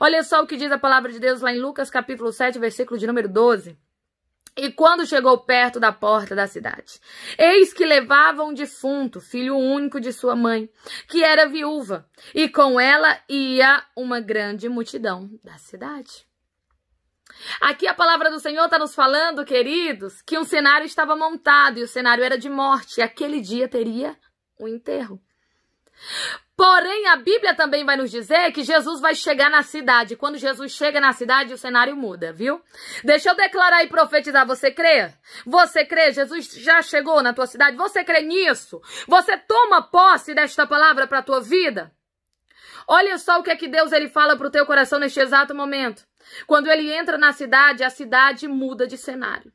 Olha só o que diz a palavra de Deus lá em Lucas capítulo 7, versículo de número 12. E quando chegou perto da porta da cidade, eis que levava um defunto, filho único de sua mãe, que era viúva, e com ela ia uma grande multidão da cidade. Aqui a palavra do Senhor está nos falando, queridos, que um cenário estava montado e o cenário era de morte, e aquele dia teria o um enterro. Porém, a Bíblia também vai nos dizer que Jesus vai chegar na cidade. Quando Jesus chega na cidade, o cenário muda, viu? Deixa eu declarar e profetizar. Você crê? Você crê? Jesus já chegou na tua cidade? Você crê nisso? Você toma posse desta palavra para a tua vida? Olha só o que é que Deus ele fala para o teu coração neste exato momento. Quando ele entra na cidade, a cidade muda de cenário.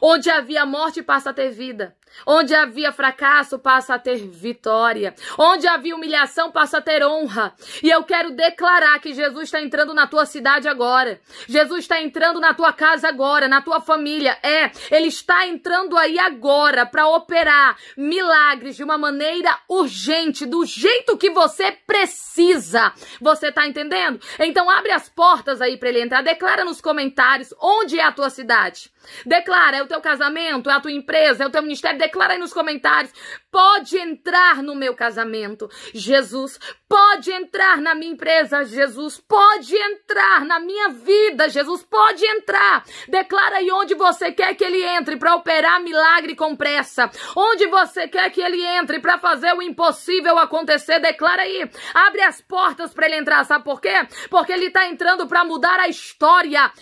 Onde havia morte passa a ter vida. Onde havia fracasso, passa a ter vitória. Onde havia humilhação, passa a ter honra. E eu quero declarar que Jesus está entrando na tua cidade agora. Jesus está entrando na tua casa agora, na tua família. É, ele está entrando aí agora para operar milagres de uma maneira urgente, do jeito que você precisa. Você está entendendo? Então abre as portas aí para ele entrar. Declara nos comentários onde é a tua cidade. Declara, é o teu casamento, é a tua empresa, é o teu ministério declara aí nos comentários. Pode entrar no meu casamento, Jesus. Pode entrar na minha empresa, Jesus. Pode entrar na minha vida, Jesus. Pode entrar. Declara aí onde você quer que ele entre para operar milagre com pressa. Onde você quer que ele entre para fazer o impossível acontecer, declara aí. Abre as portas para ele entrar, sabe por quê? Porque ele está entrando para mudar a história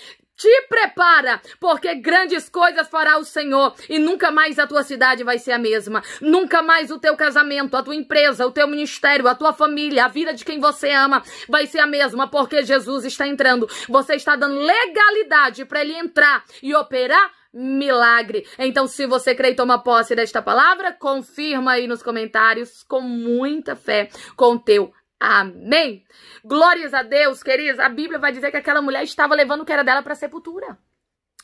te prepara, porque grandes coisas fará o Senhor e nunca mais a tua cidade vai ser a mesma. Nunca mais o teu casamento, a tua empresa, o teu ministério, a tua família, a vida de quem você ama vai ser a mesma, porque Jesus está entrando. Você está dando legalidade para ele entrar e operar milagre. Então, se você crê e toma posse desta palavra, confirma aí nos comentários com muita fé, com teu Amém? Glórias a Deus, queridos. A Bíblia vai dizer que aquela mulher estava levando o que era dela para a sepultura.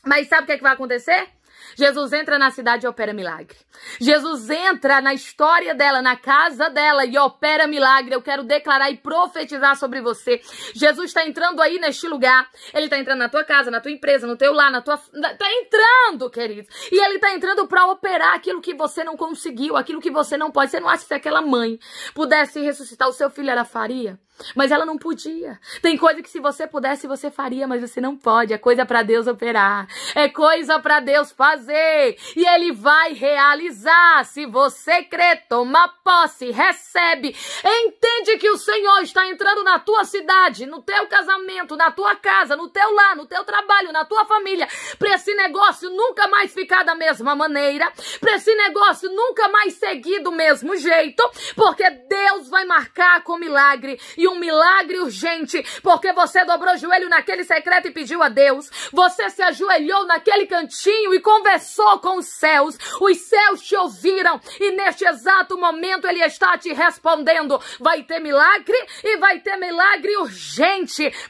Mas sabe o que, é que vai acontecer? Jesus entra na cidade e opera milagre. Jesus entra na história dela, na casa dela e opera milagre. Eu quero declarar e profetizar sobre você. Jesus está entrando aí neste lugar. Ele está entrando na tua casa, na tua empresa, no teu lar, na tua. Está entrando, querido. E ele está entrando para operar aquilo que você não conseguiu, aquilo que você não pode. Você não acha que se aquela mãe pudesse ressuscitar o seu filho, ela faria? Mas ela não podia. Tem coisa que se você pudesse, você faria, mas você não pode. É coisa para Deus operar. É coisa para Deus fazer. E ele vai realizar. Se você crê, toma posse, recebe. Entende que o Senhor está entrando na tua cidade, no teu casamento, na tua casa, no teu lar, no teu trabalho, na tua família. Para esse negócio nunca mais ficar da mesma maneira. Para esse negócio nunca mais seguir do mesmo jeito. Porque Deus vai marcar com milagre. E um milagre urgente, porque você dobrou o joelho naquele secreto e pediu a Deus, você se ajoelhou naquele cantinho e conversou com os céus, os céus te ouviram e neste exato momento ele está te respondendo. Vai ter milagre e vai ter milagre urgente,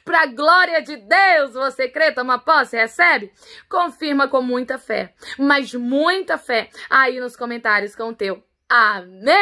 para a glória de Deus. Você crê, toma posse, recebe? Confirma com muita fé, mas muita fé aí nos comentários com o teu. Amém!